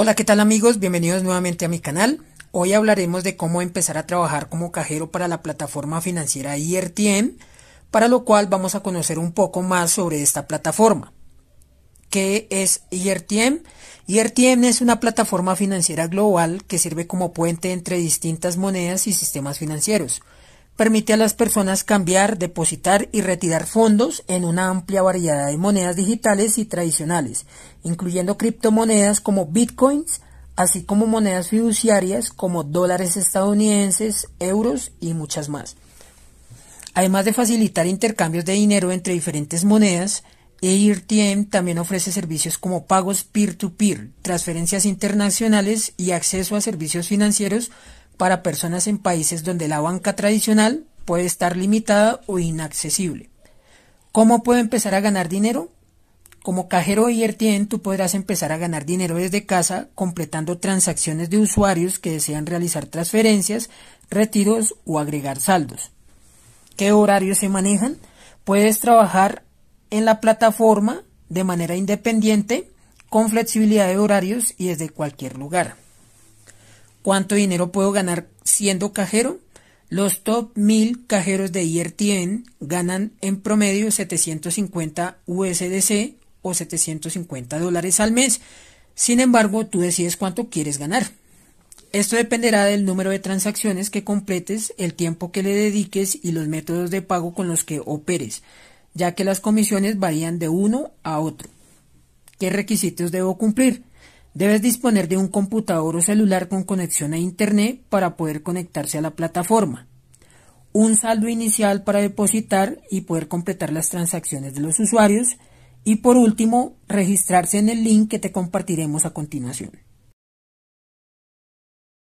Hola, ¿qué tal amigos? Bienvenidos nuevamente a mi canal. Hoy hablaremos de cómo empezar a trabajar como cajero para la plataforma financiera IRTM, para lo cual vamos a conocer un poco más sobre esta plataforma. ¿Qué es IRTM? IRTM es una plataforma financiera global que sirve como puente entre distintas monedas y sistemas financieros permite a las personas cambiar, depositar y retirar fondos en una amplia variedad de monedas digitales y tradicionales, incluyendo criptomonedas como bitcoins, así como monedas fiduciarias como dólares estadounidenses, euros y muchas más. Además de facilitar intercambios de dinero entre diferentes monedas, EIRTM también ofrece servicios como pagos peer to -peer, transferencias internacionales y acceso a servicios financieros para personas en países donde la banca tradicional puede estar limitada o inaccesible. ¿Cómo puedo empezar a ganar dinero? Como cajero IRTN tú podrás empezar a ganar dinero desde casa completando transacciones de usuarios que desean realizar transferencias, retiros o agregar saldos. ¿Qué horarios se manejan? Puedes trabajar en la plataforma de manera independiente con flexibilidad de horarios y desde cualquier lugar. ¿Cuánto dinero puedo ganar siendo cajero? Los top 1000 cajeros de IRTN ganan en promedio 750 USDC o 750 dólares al mes. Sin embargo, tú decides cuánto quieres ganar. Esto dependerá del número de transacciones que completes, el tiempo que le dediques y los métodos de pago con los que operes, ya que las comisiones varían de uno a otro. ¿Qué requisitos debo cumplir? Debes disponer de un computador o celular con conexión a Internet para poder conectarse a la plataforma, un saldo inicial para depositar y poder completar las transacciones de los usuarios y por último registrarse en el link que te compartiremos a continuación.